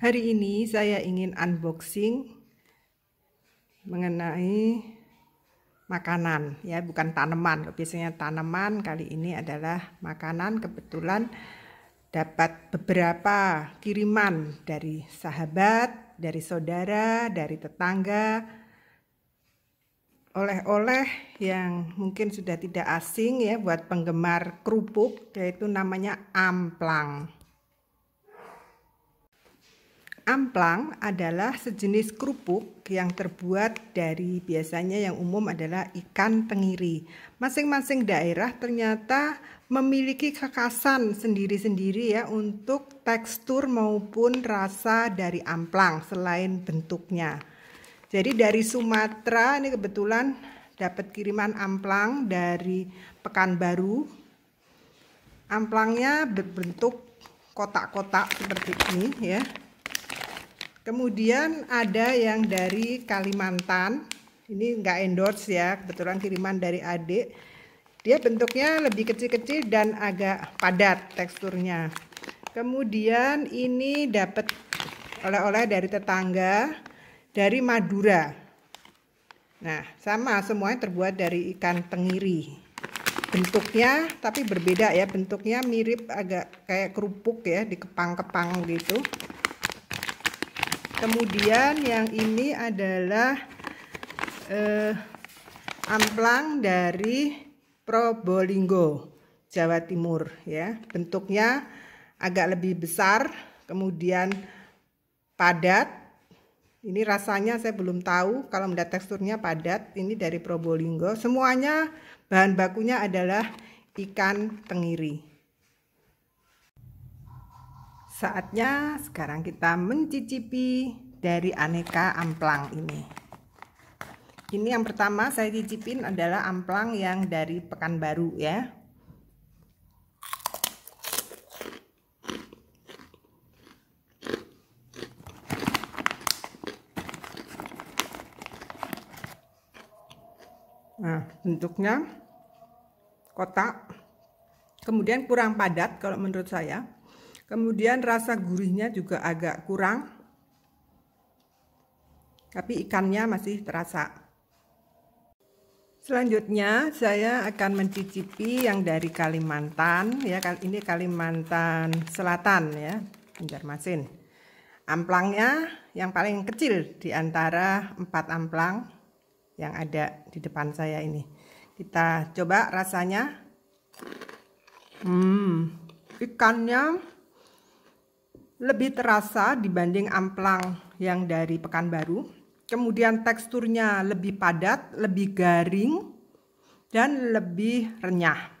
Hari ini saya ingin unboxing mengenai makanan ya bukan tanaman biasanya tanaman kali ini adalah makanan kebetulan dapat beberapa kiriman dari sahabat, dari saudara, dari tetangga oleh-oleh yang mungkin sudah tidak asing ya buat penggemar kerupuk yaitu namanya amplang. Amplang adalah sejenis kerupuk yang terbuat dari biasanya yang umum adalah ikan tengiri. Masing-masing daerah ternyata memiliki kekasan sendiri-sendiri ya untuk tekstur maupun rasa dari amplang selain bentuknya. Jadi dari Sumatera ini kebetulan dapat kiriman amplang dari Pekanbaru. Amplangnya berbentuk kotak-kotak seperti ini ya. Kemudian ada yang dari Kalimantan. Ini enggak endorse ya, kebetulan kiriman dari adik. Dia bentuknya lebih kecil-kecil dan agak padat teksturnya. Kemudian ini dapat oleh-oleh dari tetangga dari Madura. Nah, sama semuanya terbuat dari ikan tengiri. Bentuknya tapi berbeda ya, bentuknya mirip agak kayak kerupuk ya, dikepang-kepang gitu kemudian yang ini adalah eh, amplang dari Probolinggo Jawa Timur ya bentuknya agak lebih besar kemudian padat ini rasanya saya belum tahu kalau melihat teksturnya padat ini dari Probolinggo semuanya bahan bakunya adalah ikan tengiri Saatnya sekarang kita mencicipi dari aneka amplang ini. Ini yang pertama saya cicipin adalah amplang yang dari Pekanbaru ya. Nah, bentuknya kotak. Kemudian kurang padat kalau menurut saya. Kemudian rasa gurihnya juga agak kurang. Tapi ikannya masih terasa. Selanjutnya saya akan mencicipi yang dari Kalimantan ya ini Kalimantan Selatan ya Banjarmasin. Amplangnya yang paling kecil di antara empat amplang yang ada di depan saya ini. Kita coba rasanya. Hmm, ikannya lebih terasa dibanding amplang yang dari Pekanbaru. Kemudian teksturnya lebih padat, lebih garing, dan lebih renyah.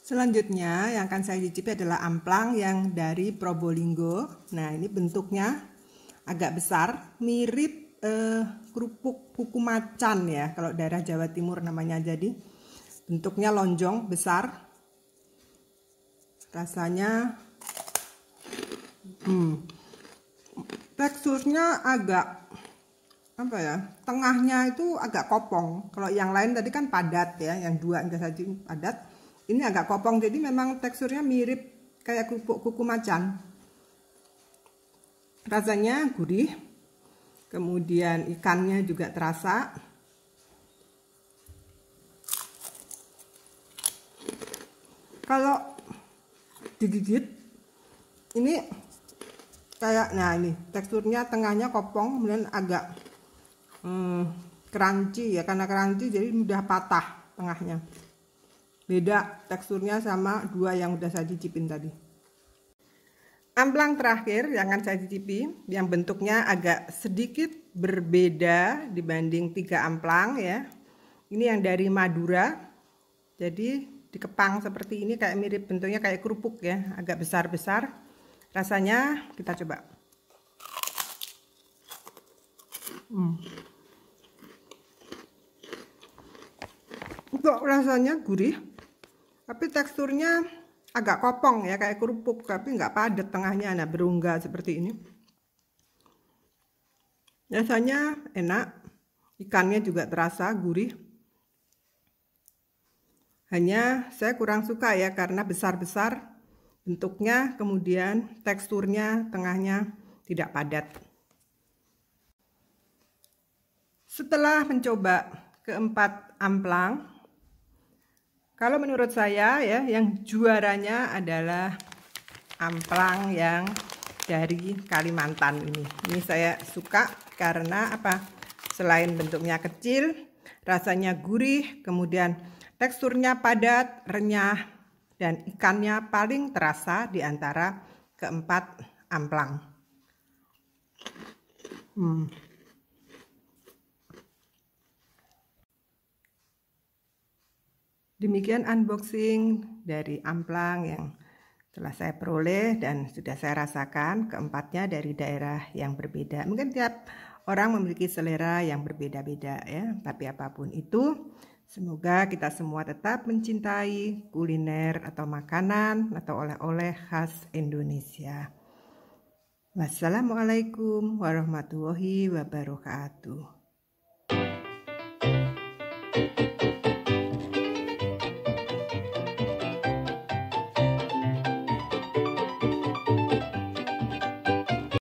Selanjutnya yang akan saya cicipi adalah amplang yang dari Probolinggo. Nah ini bentuknya agak besar, mirip eh, kerupuk kuku macan ya kalau daerah Jawa Timur namanya. Jadi bentuknya lonjong besar, rasanya hmm, teksturnya agak apa ya tengahnya itu agak kopong kalau yang lain tadi kan padat ya yang dua enggak saja padat ini agak kopong jadi memang teksturnya mirip kayak kerupuk kuku macan rasanya gurih kemudian ikannya juga terasa kalau digigit ini kayak nah ini teksturnya tengahnya kopong kemudian agak hmm, crunchy ya karena crunchy jadi mudah patah tengahnya beda teksturnya sama dua yang udah saya cicipin tadi amplang terakhir yang akan saya cicipi yang bentuknya agak sedikit berbeda dibanding tiga amplang ya ini yang dari Madura jadi dikepang seperti ini kayak mirip bentuknya kayak kerupuk ya agak besar-besar rasanya kita coba hmm. kok rasanya gurih tapi teksturnya agak kopong ya kayak kerupuk tapi nggak padat tengahnya nah berungga seperti ini rasanya enak ikannya juga terasa gurih hanya saya kurang suka ya karena besar-besar bentuknya, kemudian teksturnya, tengahnya tidak padat. Setelah mencoba keempat amplang, kalau menurut saya ya yang juaranya adalah amplang yang dari Kalimantan ini. Ini saya suka karena apa? Selain bentuknya kecil, rasanya gurih, kemudian Teksturnya padat, renyah, dan ikannya paling terasa di antara keempat amplang. Hmm. Demikian unboxing dari amplang yang telah saya peroleh dan sudah saya rasakan keempatnya dari daerah yang berbeda. Mungkin tiap Orang memiliki selera yang berbeda-beda ya, tapi apapun itu, semoga kita semua tetap mencintai kuliner atau makanan atau oleh-oleh khas Indonesia. Wassalamualaikum warahmatullahi wabarakatuh.